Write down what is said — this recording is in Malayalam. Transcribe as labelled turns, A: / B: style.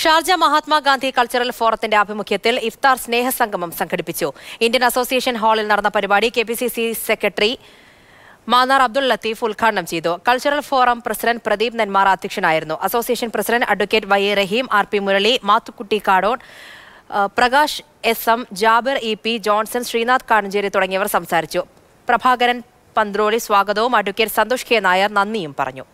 A: ഷാർജ മഹാത്മാഗാന്ധി കൾച്ചറൽ ഫോറത്തിന്റെ ആഭിമുഖ്യത്തിൽ ഇഫ്താർ സ്നേഹസംഗമം സംഘടിപ്പിച്ചു ഇന്ത്യൻ അസോസിയേഷൻ ഹാളിൽ നടന്ന പരിപാടി കെ സെക്രട്ടറി മാന്നാർ അബ്ദുൾ ലത്തീഫ് ഉദ്ഘാടനം ചെയ്തു cultural forum president Pradeep Nenmara അധ്യക്ഷനായിരുന്നു association president advocate Y Raheem R P Murali Mathukutty Kadon Prakash S M Jabir E P Johnson Sreenath Kadancheri തുടങ്ങിയവർ സംസാരിച്ചു പ്രഭാകരൻ പന്ത്രോളി സ്വാഗതവും അഡ്വക്കേറ്റ് സന്തോഷ് കെ നായർ നന്ദിയും പറഞ്ഞു